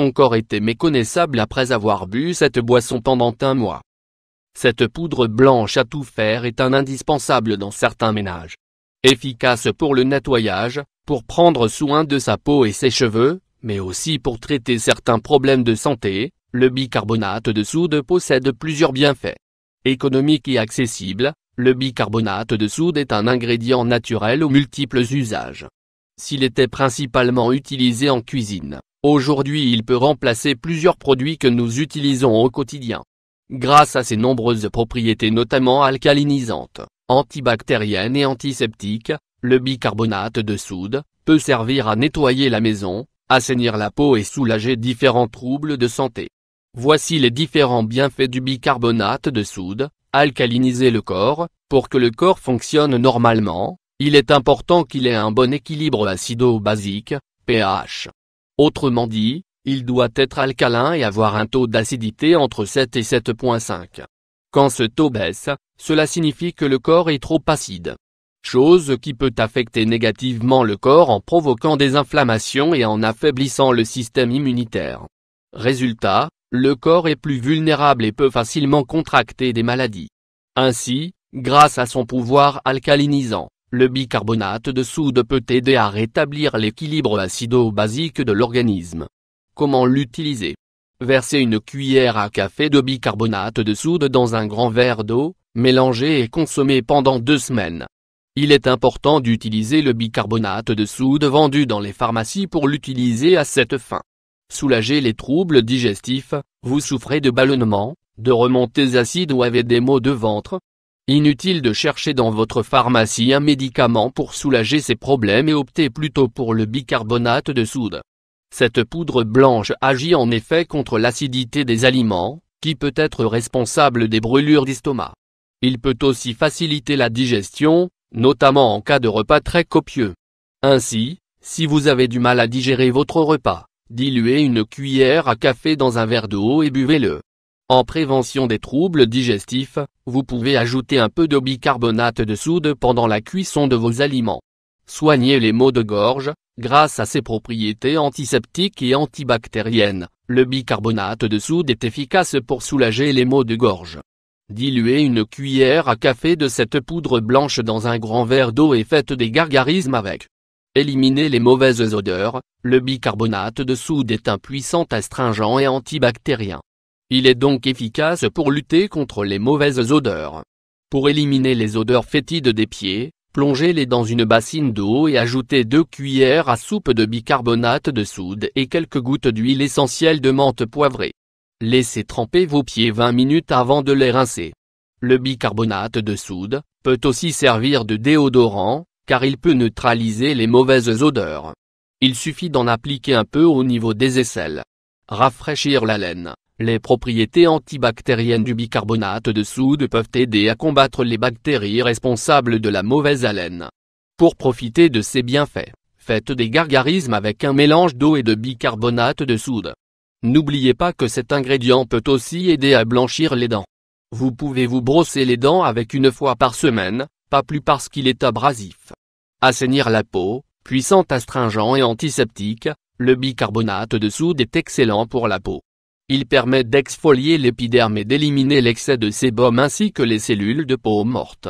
son corps était méconnaissable après avoir bu cette boisson pendant un mois. Cette poudre blanche à tout faire est un indispensable dans certains ménages. Efficace pour le nettoyage, pour prendre soin de sa peau et ses cheveux, mais aussi pour traiter certains problèmes de santé, le bicarbonate de soude possède plusieurs bienfaits. Économique et accessible, le bicarbonate de soude est un ingrédient naturel aux multiples usages. S'il était principalement utilisé en cuisine, Aujourd'hui il peut remplacer plusieurs produits que nous utilisons au quotidien. Grâce à ses nombreuses propriétés notamment alcalinisantes, antibactériennes et antiseptiques, le bicarbonate de soude peut servir à nettoyer la maison, assainir la peau et soulager différents troubles de santé. Voici les différents bienfaits du bicarbonate de soude, alcaliniser le corps, pour que le corps fonctionne normalement, il est important qu'il ait un bon équilibre acido-basique, pH, Autrement dit, il doit être alcalin et avoir un taux d'acidité entre 7 et 7.5. Quand ce taux baisse, cela signifie que le corps est trop acide. Chose qui peut affecter négativement le corps en provoquant des inflammations et en affaiblissant le système immunitaire. Résultat, le corps est plus vulnérable et peut facilement contracter des maladies. Ainsi, grâce à son pouvoir alcalinisant, le bicarbonate de soude peut aider à rétablir l'équilibre acido-basique de l'organisme. Comment l'utiliser Versez une cuillère à café de bicarbonate de soude dans un grand verre d'eau, mélangez et consommez pendant deux semaines. Il est important d'utiliser le bicarbonate de soude vendu dans les pharmacies pour l'utiliser à cette fin. Soulagez les troubles digestifs, vous souffrez de ballonnements, de remontées acides ou avez des maux de ventre, Inutile de chercher dans votre pharmacie un médicament pour soulager ces problèmes et optez plutôt pour le bicarbonate de soude. Cette poudre blanche agit en effet contre l'acidité des aliments, qui peut être responsable des brûlures d'estomac. Il peut aussi faciliter la digestion, notamment en cas de repas très copieux. Ainsi, si vous avez du mal à digérer votre repas, diluez une cuillère à café dans un verre d'eau et buvez-le. En prévention des troubles digestifs, vous pouvez ajouter un peu de bicarbonate de soude pendant la cuisson de vos aliments. Soignez les maux de gorge, grâce à ses propriétés antiseptiques et antibactériennes, le bicarbonate de soude est efficace pour soulager les maux de gorge. Diluez une cuillère à café de cette poudre blanche dans un grand verre d'eau et faites des gargarismes avec. Éliminez les mauvaises odeurs, le bicarbonate de soude est un puissant astringent et antibactérien. Il est donc efficace pour lutter contre les mauvaises odeurs. Pour éliminer les odeurs fétides des pieds, plongez-les dans une bassine d'eau et ajoutez deux cuillères à soupe de bicarbonate de soude et quelques gouttes d'huile essentielle de menthe poivrée. Laissez tremper vos pieds 20 minutes avant de les rincer. Le bicarbonate de soude peut aussi servir de déodorant, car il peut neutraliser les mauvaises odeurs. Il suffit d'en appliquer un peu au niveau des aisselles. Rafraîchir la laine, les propriétés antibactériennes du bicarbonate de soude peuvent aider à combattre les bactéries responsables de la mauvaise haleine. Pour profiter de ces bienfaits, faites des gargarismes avec un mélange d'eau et de bicarbonate de soude. N'oubliez pas que cet ingrédient peut aussi aider à blanchir les dents. Vous pouvez vous brosser les dents avec une fois par semaine, pas plus parce qu'il est abrasif. Assainir la peau, puissant astringent et antiseptique, le bicarbonate de soude est excellent pour la peau. Il permet d'exfolier l'épiderme et d'éliminer l'excès de sébum ainsi que les cellules de peau morte.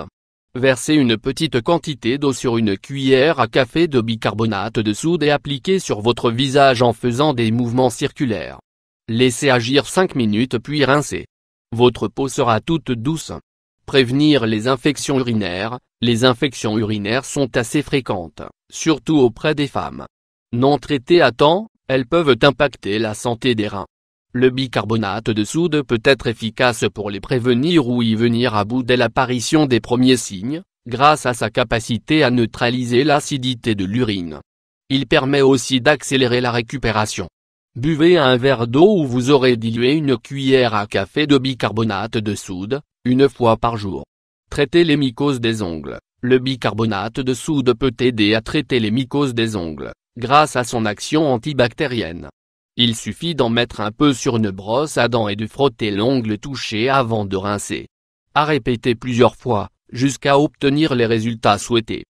Versez une petite quantité d'eau sur une cuillère à café de bicarbonate de soude et appliquez sur votre visage en faisant des mouvements circulaires. Laissez agir 5 minutes puis rincez. Votre peau sera toute douce. Prévenir les infections urinaires, les infections urinaires sont assez fréquentes, surtout auprès des femmes. Non traitées à temps, elles peuvent impacter la santé des reins. Le bicarbonate de soude peut être efficace pour les prévenir ou y venir à bout dès l'apparition des premiers signes, grâce à sa capacité à neutraliser l'acidité de l'urine. Il permet aussi d'accélérer la récupération. Buvez un verre d'eau où vous aurez dilué une cuillère à café de bicarbonate de soude, une fois par jour. Traitez les mycoses des ongles. Le bicarbonate de soude peut aider à traiter les mycoses des ongles, grâce à son action antibactérienne. Il suffit d'en mettre un peu sur une brosse à dents et de frotter l'ongle touché avant de rincer. À répéter plusieurs fois, jusqu'à obtenir les résultats souhaités.